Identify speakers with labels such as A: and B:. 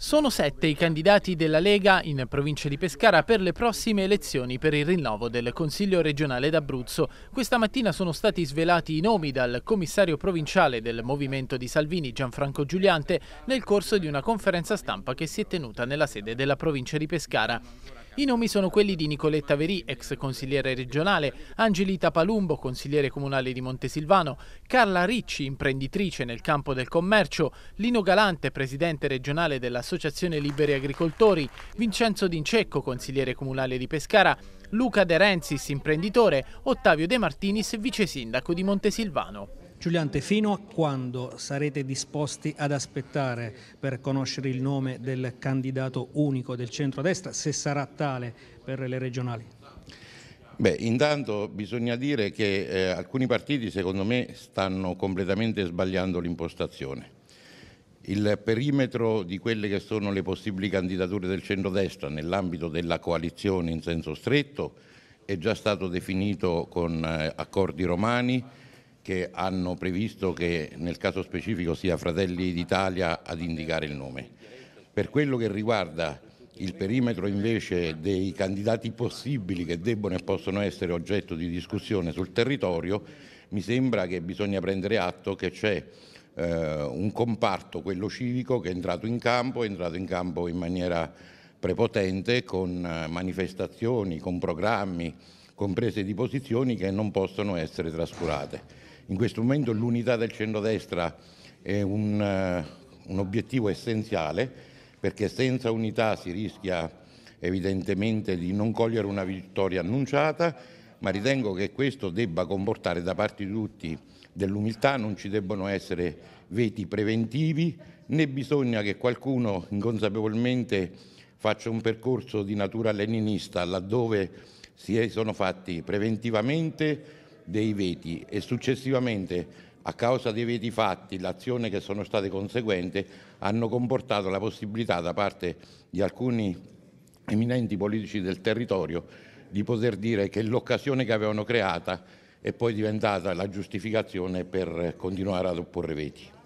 A: Sono sette i candidati della Lega in provincia di Pescara per le prossime elezioni per il rinnovo del Consiglio regionale d'Abruzzo. Questa mattina sono stati svelati i nomi dal commissario provinciale del Movimento di Salvini Gianfranco Giuliante nel corso di una conferenza stampa che si è tenuta nella sede della provincia di Pescara. I nomi sono quelli di Nicoletta Verì, ex consigliere regionale, Angelita Palumbo, consigliere comunale di Montesilvano, Carla Ricci, imprenditrice nel campo del commercio, Lino Galante, presidente regionale dell'Associazione Liberi Agricoltori, Vincenzo D'Incecco, consigliere comunale di Pescara, Luca De Renzis, imprenditore, Ottavio De Martinis, vice sindaco di Montesilvano.
B: Giuliante, fino a quando sarete disposti ad aspettare per conoscere il nome del candidato unico del centrodestra, se sarà tale per le regionali?
C: Beh, intanto bisogna dire che eh, alcuni partiti secondo me stanno completamente sbagliando l'impostazione. Il perimetro di quelle che sono le possibili candidature del centrodestra nell'ambito della coalizione in senso stretto è già stato definito con eh, accordi romani che hanno previsto che nel caso specifico sia Fratelli d'Italia ad indicare il nome. Per quello che riguarda il perimetro invece dei candidati possibili che debbono e possono essere oggetto di discussione sul territorio, mi sembra che bisogna prendere atto che c'è eh, un comparto, quello civico, che è entrato in campo, è entrato in campo in maniera prepotente con eh, manifestazioni, con programmi, con prese di posizioni che non possono essere trascurate. In questo momento l'unità del centrodestra è un, eh, un obiettivo essenziale perché senza unità si rischia evidentemente di non cogliere una vittoria annunciata, ma ritengo che questo debba comportare da parte di tutti dell'umiltà, non ci debbono essere veti preventivi, né bisogna che qualcuno inconsapevolmente faccia un percorso di natura leninista laddove si sono fatti preventivamente dei veti e successivamente a causa dei veti fatti l'azione che sono state conseguente hanno comportato la possibilità da parte di alcuni eminenti politici del territorio di poter dire che l'occasione che avevano creata è poi diventata la giustificazione per continuare ad opporre veti.